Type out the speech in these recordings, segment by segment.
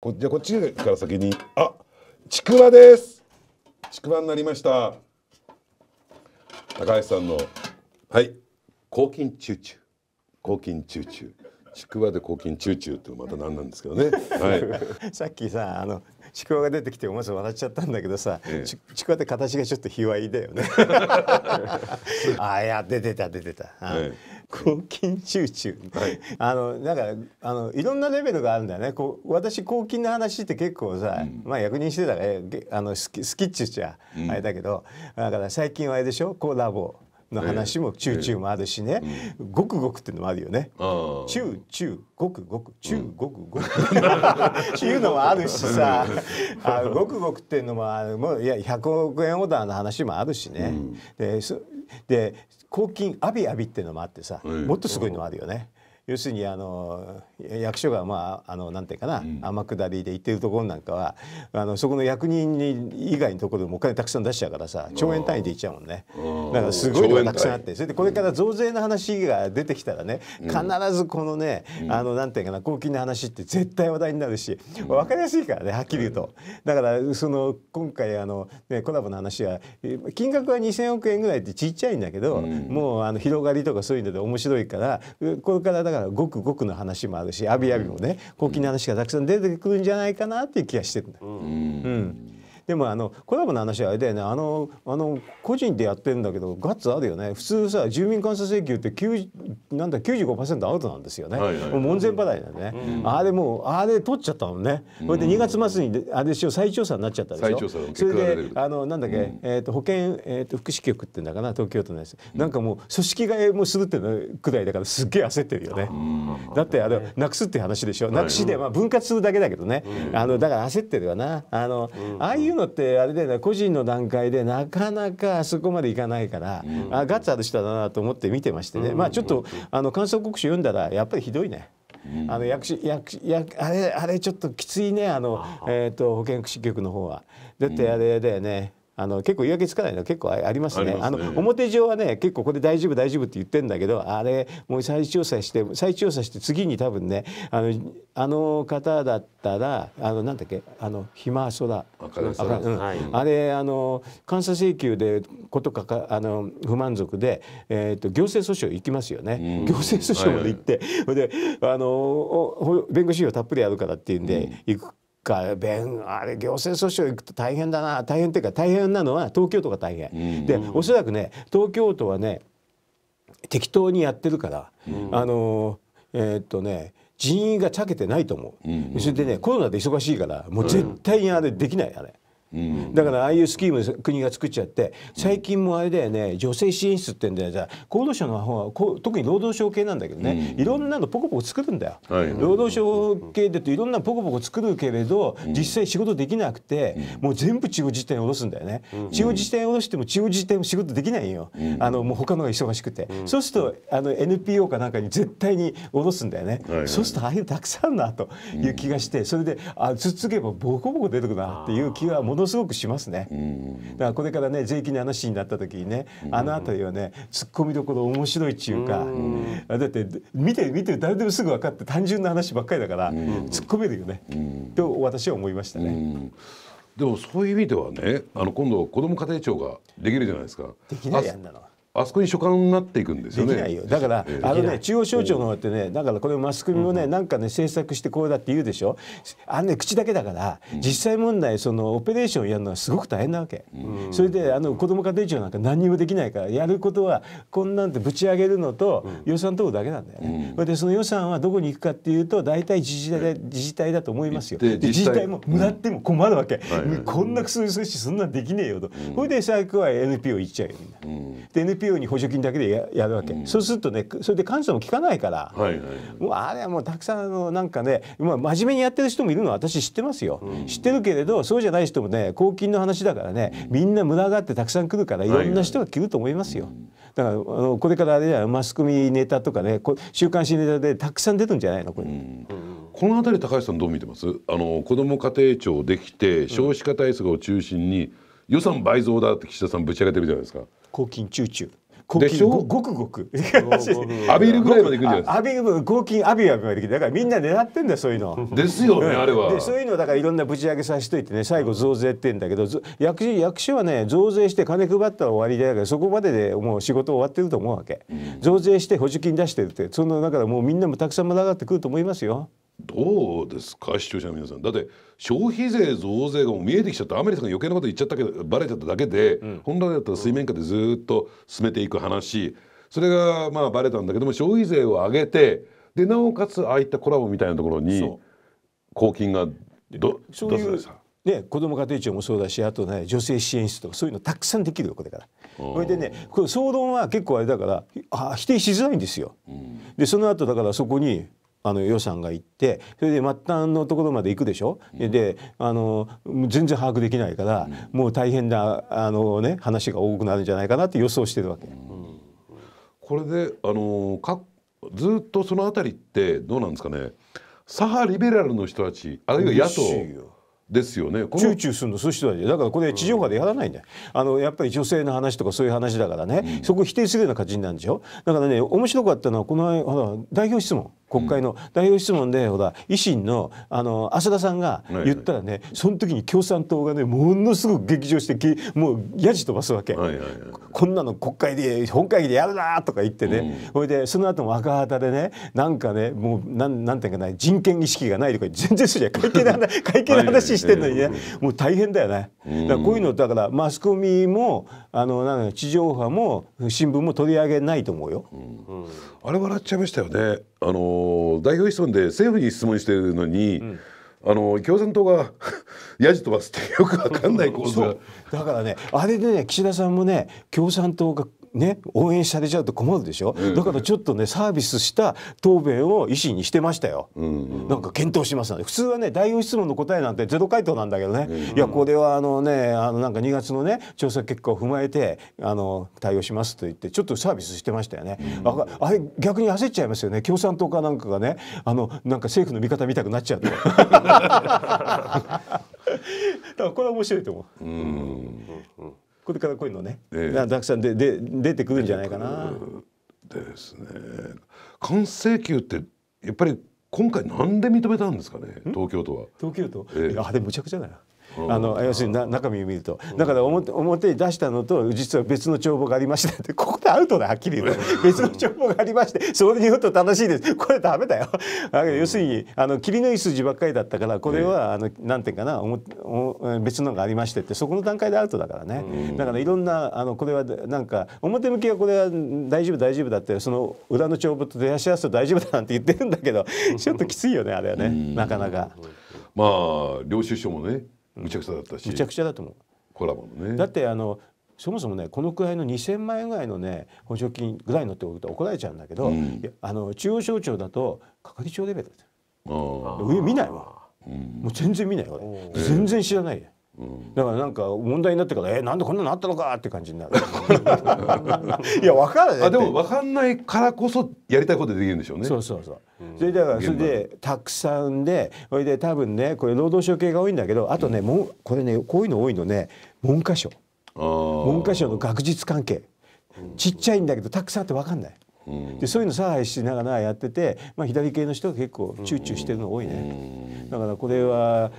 こじゃあこっちから先にあちくわですちくわになりました高橋さんのはい抗菌チューチュー抗菌チューチューちくわで抗菌チューチューってまた何なんですけどね、はい、さっきさあのちくわが出てきて思わず笑っちゃったんだけどさ、ええ、ちちくわって形がちょっと卑猥だよね あいや出てた出てた、はい抗菌集中、はい、あのなんかあのいろんなレベルがあるんだよねこう私公金の話って結構さ、うん、まあ役人してたからあのスキスキッチしちゃあれだけど、うん、だから最近はあれでしょコラボの話もチューチューもあるしね、えー、ごくごくっていうのもあるよね。チューチューごくごくチューごくごくっていうのもあるしさ、あごくごくっていうのもあるもういや100億円オーダーの話もあるしね。うん、でで抗菌アビアビっていうのもあってさもっとすごいのもあるよね。要するにあの役所がまああのなんていうかな、うん、天下りで行ってるところなんかはあのそこの役人に以外のところでもお金たくさん出しちゃうからさ兆円単位でいっちゃうもんねだからすごいのがたくさんあってそれでこれから増税の話が出てきたらね、うん、必ずこのね、うん、あのなんていうかな公金の話って絶対話題になるし分かりやすいからねはっきり言うと、だからその今回あの、ね、コラボの話は金額は2,000億円ぐらいってちっちゃいんだけど、もうあの広がりとかそういうので面白いからこれからだからごくごくの話もあるしあびあびもね高貴な話がたくさん出てくるんじゃないかなっていう気がしてるんだ。うんでもあのコラボの話はあれだよねあのあの個人でやってるんだけどガッツあるよね普通さ住民監査請求ってなんだ95%アウトなんですよね、はいはい、門前払いだね、うん、あれもうあれ取っちゃったもんね、うん、これで2月末にあれしよ再調査になっちゃったでしょそれであのなんだっけ、うん、えーと、保健、えーと、福祉局ってんだかな東京都のやつ、なんかもう組織替えもするっていうくらいだからすっげえ焦ってるよね、だってあれなくすって話でしょ、はい、なくしで、まあ、分割するだけだけどね、あのだから焦ってるよなあの、ああいうのってあれだよね個人の段階でなかなかあそこまでいかないから、うん、あガッツある人だなと思って見てましてね、うん、まあちょっとあの観測国史読んだらやっぱりひどいね。あのあれあれちょっときついねあのえっ、ー、と保健福祉局の方は。だってあれだよね、あの結構言い訳つかないの結構ありますね。あ、ね、の表上はね結構これ大丈夫大丈夫って言ってんだけどあれもう再調査して再調査して次に多分ねあのあの方だったらあのなんだっけあのひまそだ」あれあの監査請求でことかかあの不満足でえっ、ー、と行政訴訟行きますよね。行政訴訟まで行って、はいはい、であの弁護士費用たっぷりあるからっていうんで行く。か弁あれ行政訴訟行くと大変だな大変っていうか大変なのは東京都が大変、うんうん、でおそらくね東京都はね適当にやってるから、うん、あのえー、っとね人員がゃけてないと思う、うんうん、それでねコロナで忙しいからもう絶対にあれできないあれ。だからああいうスキーム国が作っちゃって最近もあれだよね女性支援室ってんゃ、さ厚労省の方はこ特に労働省系なんだけどね、いろんなのポコポコ作るんだよ、労働省系だといろんなポコポコ作るけれど、実際仕事できなくて、もう全部地方自治体に下ろすんだよね、地方自治体に下ろしても地方自治体も仕事できないよ、あのもう他のが忙しくて、そうするとあの NPO かなんかに絶対に下ろすんだよね、そうするとああいうたくさんなという気がして、それであ続けばボコボコ出てくなっていう気はもののすごくしますね、だからこれからね税金の話になった時にね、あの辺りはね突っ込みどころ面白いっていうか、うだって見て見て誰でもすぐ分かって単純な話ばっかりだから、突っ込めるよね、と私は思いましたね。でもそういう意味ではねあの今度子ども家庭庁ができるじゃないですか。できないやんなの。あそこに所管になっていくんですよね。よだから、あのね中央省庁の方ってねだからこれマスコミもね、うん、なんかね政策してこうだって言うでしょあのね口だけだから、うん、実際問題そのオペレーションやるのはすごく大変なわけ、うん、それであの子供家庭庁なんか何もできないからやることはこんなんてぶち上げるのと、予算取るだけなんだよね。うん、でその予算はどこに行くかっていうと大体自治体自治体だと思いますよ。で自治体ももらっても困るわけ、はいこんな薬するしそんなんできねえよと、うん、それで最悪は NPO 行っちゃうよみんな。で NPO ように補助金だけでやるわけ、うん、そうするとねそれで感謝も効かないから、はいはい、もうあれはもうたくさんのなんかね、まあ、真面目にやってる人もいるのは私知ってますよ、うん、知ってるけれどそうじゃない人もね公金の話だからねみんな群があってたくさん来るからいろんな人が来ると思いますよ。はいはい、だからあのこれからあれじゃマスコミネタとかね週刊誌ネタでたくさん出るんじゃないのこれ、うん、この辺り高橋さんどう見てますあの子ども家庭庁できて少子化対策を中心に、予算倍増だって岸田さんぶち上げてるじゃないですか抗菌チューチュー。抗菌ごごくごく。浴びるぐらいまでいくんじゃないですか。抗菌浴びまでだからみんな狙ってんだよそういうの。ですよねあれは。でそういうのだからいろんなぶち上げさせといてね最後増税ってんだけど役役所はね増税して金配ったら終わりだからそこまででもう仕事終わってると思うわけ。増税して補助金出してるってそのだからもうみんなもたくさん群がってくると思いますよ。どうですか視聴者の皆さんだって消費税増税がもう見えてきちゃったアメリカが余計なこと言っちゃったけどバレちゃっただけで、うん、本来だったら水面下でずっと進めていく話それがまあバレたんだけども消費税を上げてでなおかつああいったコラボみたいなところに公金がどそういうね、子ども家庭庁もそうだしあとね女性支援室とかそういうのたくさんできるよこれからそれでねこれ総論は結構あれだからあ否定しづらいんですよ。うん、でその後だからそこにあの予算が行ってそれで末端のところまで行くでしょ、うん、であの全然把握できないから、うん、もう大変なあの、ね、話が多くなるんじゃないかなって予想してるわけ。うん、これであのかずっとその辺りってどうなんですかね左派リベラルの人たちあるいは野党ですよね。チューチューするのそういう人たちだからこれ地上波でやらないんだよ、うん、あのやっぱり女性の話とかそういう話だからね、そこ否定するような感じなんでしょだからね面白かったのはこの代表質問。国会の代表質問でほら維新のあの浅田さんが言ったらね、はいはい、その時に共産党がねものすごく激情してもうやじ飛ばすわけ、はいはいはい、こんなの国会で本会議でやるなとか言ってねほい、でその後も若旗でねなんかねもうなんなんていうかな人権意識がないとか全然そうじゃ会計の話会計の話してんのにね、はいはいはい、もう大変だよね。だこういうのだからマスコミもあのなん地上波も新聞も取り上げないと思うよ。うんあれ笑っちゃいましたよねあの代表質問で政府に質問してるのに、うんあの共産党が やじ飛ばすってよくわかんない構図だからねあれでね岸田さんもね共産党がね、応援されちゃうと困るでしょ、うん、だからちょっとねサービスした答弁を維新にしてましたよ、うんなんか検討します普通はね代表質問の答えなんてゼロ回答なんだけどね、うんいやこれはあのねあのなんか2月のね調査結果を踏まえてあの対応しますと言ってちょっとサービスしてましたよね、うん、あれ逆に焦っちゃいますよね共産党かなんかがねあのなんか政府の味方見たくなっちゃうと だからこれは面白いと思う。うんうんこれからこういうのね、えー、たくさんでで出てくるんじゃないかな。ですね。完成球ってやっぱり今回なんで認めたんですかね東京都は。東京都、えー、あれむちゃくちゃだな。あの要するに中身を見るとだから表表に出したのと実は別の帳簿がありましたってここでアウトだはっきり言うと別の帳簿がありましてそれにようと楽しいですこれダメだよ要するにあの霧のいい数字ばっかりだったからこれは、あのなんていうかなお別のがありましてってそこの段階でアウトだからね、だからいろんなあのこれはなんか表向きはこれは大丈夫大丈夫だってその裏の帳簿と出し合わせと大丈夫だなんて言ってるんだけどちょっときついよねあれはねなかなか。まあ領収書もねむちゃくちゃだったしむちゃくちゃだと思うコラボのねだってあのそもそもねこのくらいの2,000万円ぐらいのね補助金ぐらいのってことは怒られちゃうんだけど、うん、あの中央省庁だと係長レベルだよ上見ないわ、うん、もう全然見ない俺全然知らないよ、えーだからなんか問題になってから「えなんでこんなのあったのか」って感じになる いや分からないあでも分かんないからこそやりたいことできるんでしょうねそうそうそう、それだからそれでたくさんでそれで多分ねこれ労働省系が多いんだけどあとね、もこれねこういうの多いのね文科省文科省の学術関係ちっちゃいんだけどたくさんあって分かんない、でそういうの差配しながらやってて、まあ、左系の人が結構ゅうしてるの多いね、だからこれは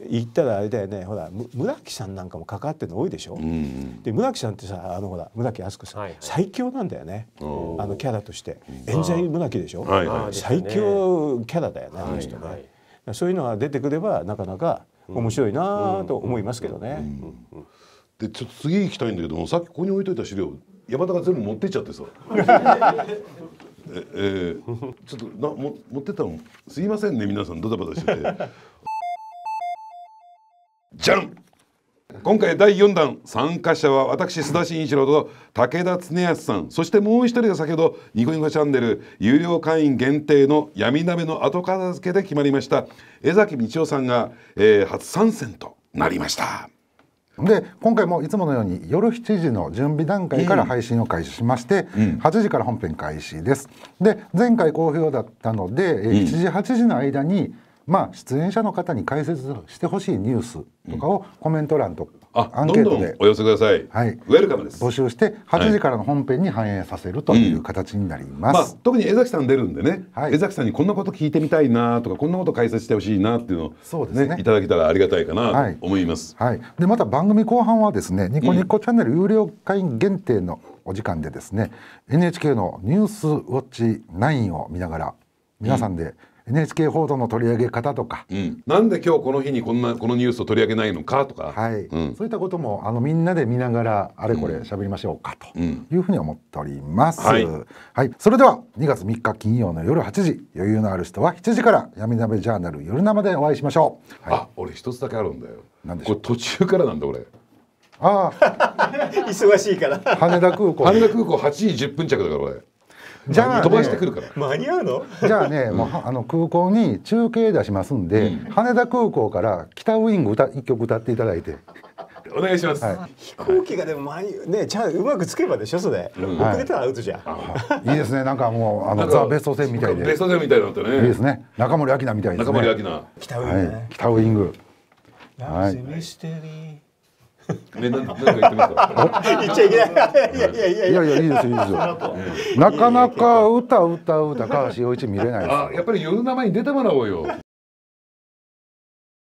言ったらあれだよねほら村木さんなんかも関わってるの多いでしょ、うんで村木さんってさあのほら村木子さん、はいはい、最強なんだよねあのキャラとして冤罪村木でしょ、はいはい、最強キャラだよね、はいはい、あの人ね、はいはい、そういうのが出てくればなかなか面白いなと思いますけどね、うんうん、でちょっと次行きたいんだけどもさっきここに置いといた資料山田が全部持ってっちゃってさ ええー、ちょっとなも持ってたのすいませんね皆さんドタバタしててじゃん今回第4弾参加者は私須田慎一郎と武田恒康さんそしてもう一人が先ほどニコニコチャンネル有料会員限定の闇鍋の後片付けで決まりました江崎道夫さんが、えー、初参戦となりましたで今回もいつものように夜7時の準備段階から配信を開始しまして、うん、8時から本編開始ですで前回好評だったので、うん、7時8時の間にまあ、出演者の方に解説してほしいニュースとかをコメント欄とアンケートで、うん、お寄せください、はい、ウェルカムです募集して8時からの本編に反映させるという形になります、はいうんまあ、特に江崎さん出るんでね、はい、江崎さんにこんなこと聞いてみたいなとかこんなこと解説してほしいなっていうのを、そうですねいただけたらありがたいかなと思います、はい、でまた番組後半はですねニコニコチャンネル有料会員限定のお時間でですね、うん、NHK の「ニュースウォッチ9」を見ながら皆さんで、うん NHK 報道の取り上げ方とか、うん、なんで今日この日にこんなこのニュースを取り上げないのかとか、はいうん、そういったこともあのみんなで見ながらあれこれ喋りましょうかというふうに思っております、はい、はい、それでは2月3日金曜の夜8時余裕のある人は7時から闇鍋ジャーナル夜生でお会いしましょう、はい、あ俺一つだけあるんだよなんでこれ途中からなんだ俺ああ 忙しいから羽田空港羽田空港8時1分着だから俺じゃあ、ね、飛ばしてくるから間に合うのじゃあね、もうあの空港に中継出しますんで、羽田空港から北ウイング歌一曲歌っていただいて。お願いします、はい、飛行機がでも前にねじゃあうまくつけばでしょそれ、うん、遅れたらアウトじゃん、はい、いいですねなんかもうあのザ・ベスト戦みたいでベスト戦みたいだったねいいですね中森明菜みたいですね中森明菜北ウイング、ね、はい、北ウイング、はい、ね、なんか言ってますか。言っちゃいけない。いやいやいやいやいですいいですよ。なかなか歌歌う高橋洋一見れない。あ、やっぱり世の名前に出てもらおうよ。